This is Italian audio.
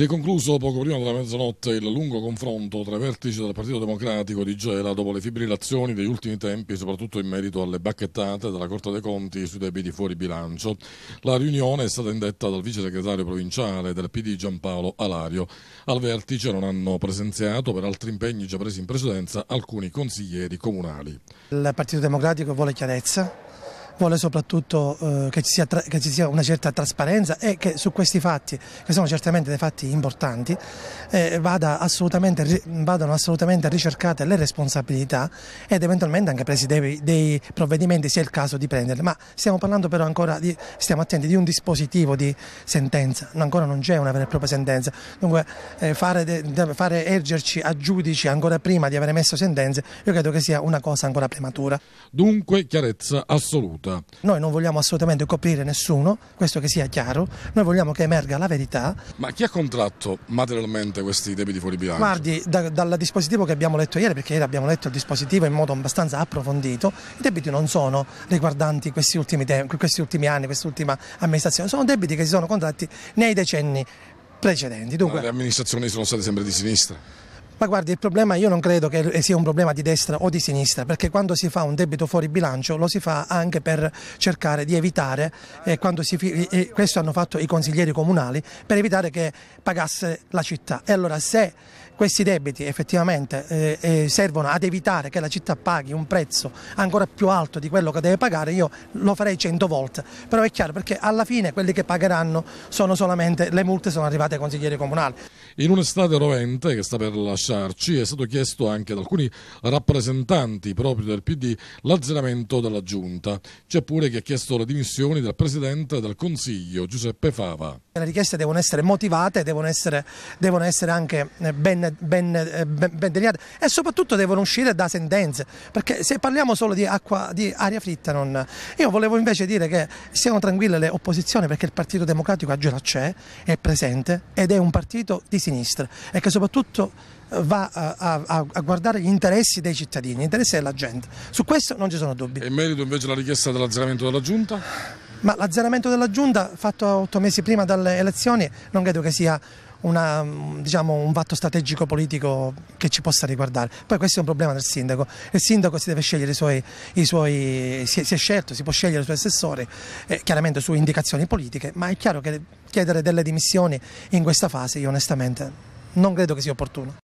Si è concluso poco prima della mezzanotte il lungo confronto tra i vertici del Partito Democratico di Gela dopo le fibrillazioni degli ultimi tempi, soprattutto in merito alle bacchettate della Corte dei Conti sui debiti fuori bilancio. La riunione è stata indetta dal vice segretario provinciale del PD Giampaolo Alario. Al vertice non hanno presenziato per altri impegni già presi in precedenza alcuni consiglieri comunali. Il Partito Democratico vuole chiarezza vuole soprattutto eh, che, ci sia, che, ci sia una certa trasparenza e che su questi fatti, che sono certamente dei fatti importanti, eh, vada assolutamente, vadano assolutamente ricercate le responsabilità ed eventualmente anche presi dei, dei provvedimenti sia il caso di prenderle. Ma stiamo parlando però ancora, di, stiamo attenti di un dispositivo di sentenza, ancora non c'è una vera e propria sentenza, dunque eh, fare, de, fare ergerci a giudici ancora prima di aver messo sentenze, io credo che sia una cosa ancora prematura. Dunque chiarezza assoluta giusta. Noi non vogliamo assolutamente coprire nessuno, questo che sia chiaro, noi vogliamo che emerga la verità. Ma chi ha contratto materialmente questi debiti fuori bilancio? Guardi, da, dal dispositivo che abbiamo letto ieri, perché ieri abbiamo letto il dispositivo in modo abbastanza approfondito, i debiti non sono riguardanti questi ultimi, questi ultimi anni, quest'ultima amministrazione, sono debiti che si sono contratti nei decenni precedenti. Dunque, le amministrazioni sono state sempre di sinistra? Ma guardi, il problema io non credo che sia un problema di destra o di sinistra, perché quando si fa un debito fuori bilancio lo si fa anche per cercare di evitare, eh, si, eh, eh, questo hanno fatto i consiglieri comunali, per evitare che pagasse la città. E allora se questi debiti effettivamente eh, eh, servono ad evitare che la città paghi un prezzo ancora più alto di quello che deve pagare, io lo farei 100 volte, però è chiaro perché alla fine quelli che pagheranno sono solamente le multe sono arrivate ai consiglieri comunali. In un'estate rovente che sta per lasciarci è stato chiesto anche da alcuni rappresentanti proprio del PD l'azzeramento della giunta. C'è pure chi ha chiesto le dimissioni del Presidente del Consiglio Giuseppe Fava. Le richieste devono essere motivate, devono essere, devono essere anche eh, ben eh, ben, ben, ben, delineate e soprattutto devono uscire da sentenze, perché se parliamo solo di acqua, di aria fritta, non... io volevo invece dire che siano tranquille le opposizioni perché il Partito Democratico a Gela c'è, è presente ed è un partito di sinistra e che soprattutto eh, va eh, a, a, a, guardare gli interessi dei cittadini, gli interessi della gente. Su questo non ci sono dubbi. E in merito invece alla richiesta dell'azzeramento della Giunta? Ma l'azzeramento della Giunta fatto otto mesi prima dalle elezioni non credo che sia una, diciamo, un fatto strategico politico che ci possa riguardare. Poi questo è un problema del sindaco, il sindaco si deve scegliere i suoi, i suoi si, è, scelto, si può scegliere il suo assessore, eh, chiaramente su indicazioni politiche, ma è chiaro che chiedere delle dimissioni in questa fase io onestamente non credo che sia opportuno.